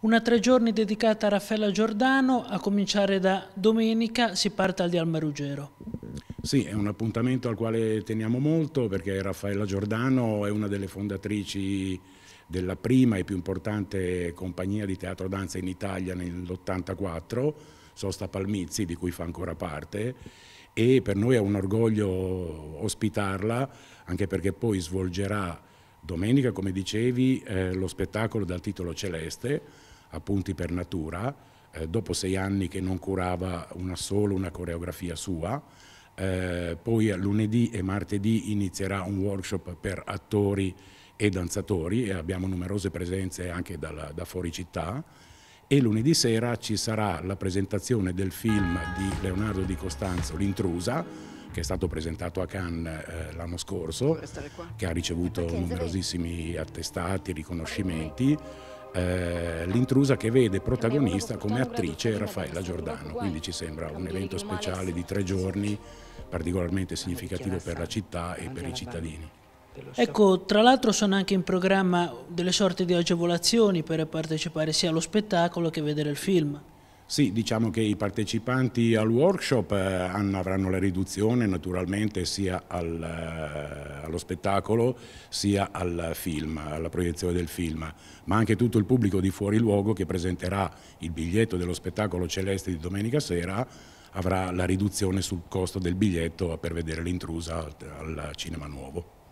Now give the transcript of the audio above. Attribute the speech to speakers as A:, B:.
A: Una tre giorni dedicata a Raffaella Giordano, a cominciare da domenica si parte al di Almarugero.
B: Sì, è un appuntamento al quale teniamo molto perché Raffaella Giordano è una delle fondatrici della prima e più importante compagnia di teatro danza in Italia nell'84, Sosta Palmizzi, di cui fa ancora parte, e per noi è un orgoglio ospitarla, anche perché poi svolgerà Domenica, come dicevi, eh, lo spettacolo dal titolo Celeste, Appunti per Natura, eh, dopo sei anni che non curava una solo una coreografia sua, eh, poi lunedì e martedì inizierà un workshop per attori e danzatori e abbiamo numerose presenze anche dalla, da fuori città e lunedì sera ci sarà la presentazione del film di Leonardo di Costanzo, L'intrusa, che è stato presentato a Cannes eh, l'anno scorso, che ha ricevuto numerosissimi attestati, riconoscimenti. Eh, l'intrusa che vede protagonista come attrice Raffaella Giordano, quindi ci sembra un evento speciale di tre giorni particolarmente significativo per la città e per i cittadini.
A: Ecco, tra l'altro sono anche in programma delle sorte di agevolazioni per partecipare sia allo spettacolo che vedere il film.
B: Sì, diciamo che i partecipanti al workshop eh, avranno la riduzione naturalmente sia al, eh, allo spettacolo sia al film, alla proiezione del film, ma anche tutto il pubblico di fuori luogo che presenterà il biglietto dello spettacolo celeste di domenica sera avrà
A: la riduzione sul costo del biglietto per vedere l'intrusa al, al cinema nuovo.